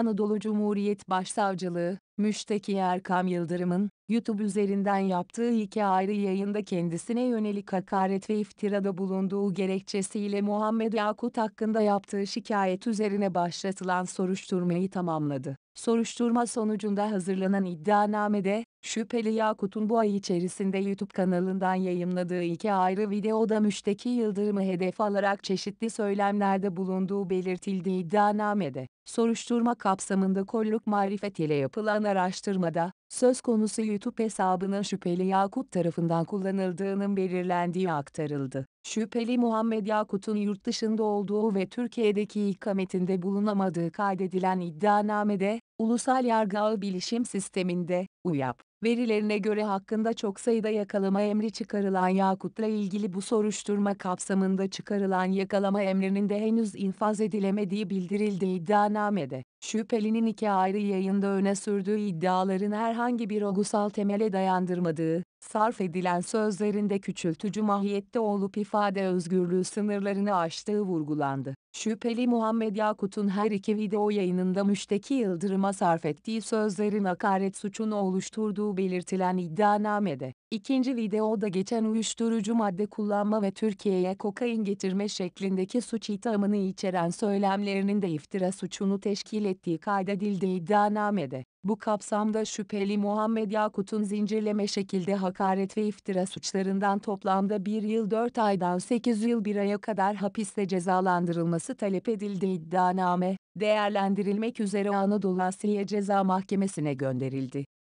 Anadolu Cumhuriyet Başsavcılığı, müşteki Erkam Yıldırım'ın, YouTube üzerinden yaptığı iki ayrı yayında kendisine yönelik hakaret ve iftirada bulunduğu gerekçesiyle Muhammed Yakut hakkında yaptığı şikayet üzerine başlatılan soruşturmayı tamamladı. Soruşturma sonucunda hazırlanan iddianamede, Şüpheli Yakut'un bu ay içerisinde YouTube kanalından yayınladığı iki ayrı videoda müşteki Yıldırım'ı hedef alarak çeşitli söylemlerde bulunduğu belirtildiği iddianamede, soruşturma kapsamında kolluk marifet ile yapılan araştırmada, söz konusu YouTube hesabının şüpheli Yakut tarafından kullanıldığının belirlendiği aktarıldı. Şüpheli Muhammed Yakut'un yurt dışında olduğu ve Türkiye'deki ikametinde bulunamadığı kaydedilen iddianamede, Ulusal Yargı Ağ Bilişim Sisteminde, o IAP, Verilerine göre hakkında çok sayıda yakalama emri çıkarılan Yakut'la ilgili bu soruşturma kapsamında çıkarılan yakalama emrinin de henüz infaz edilemediği bildirildi iddianamede. Şüphelinin iki ayrı yayında öne sürdüğü iddiaların herhangi bir ogusal temele dayandırmadığı, sarf edilen sözlerinde küçültücü mahiyette olup ifade özgürlüğü sınırlarını aştığı vurgulandı. Şüpheli Muhammed Yakut'un her iki video yayınında müşteki Yıldırım'a sarf ettiği sözlerin hakaret suçunu oluşturduğu olduğu belirtilen iddianamede, ikinci videoda geçen uyuşturucu madde kullanma ve Türkiye'ye kokain getirme şeklindeki suç ithamını içeren söylemlerinin de iftira suçunu teşkil ettiği kaydedildi iddianamede. Bu kapsamda şüpheli Muhammed Yakut'un zincirleme şekilde hakaret ve iftira suçlarından toplamda 1 yıl 4 aydan 8 yıl 1 aya kadar hapiste cezalandırılması talep edildi iddianame, değerlendirilmek üzere Anadolu Asliye Ceza Mahkemesi'ne gönderildi.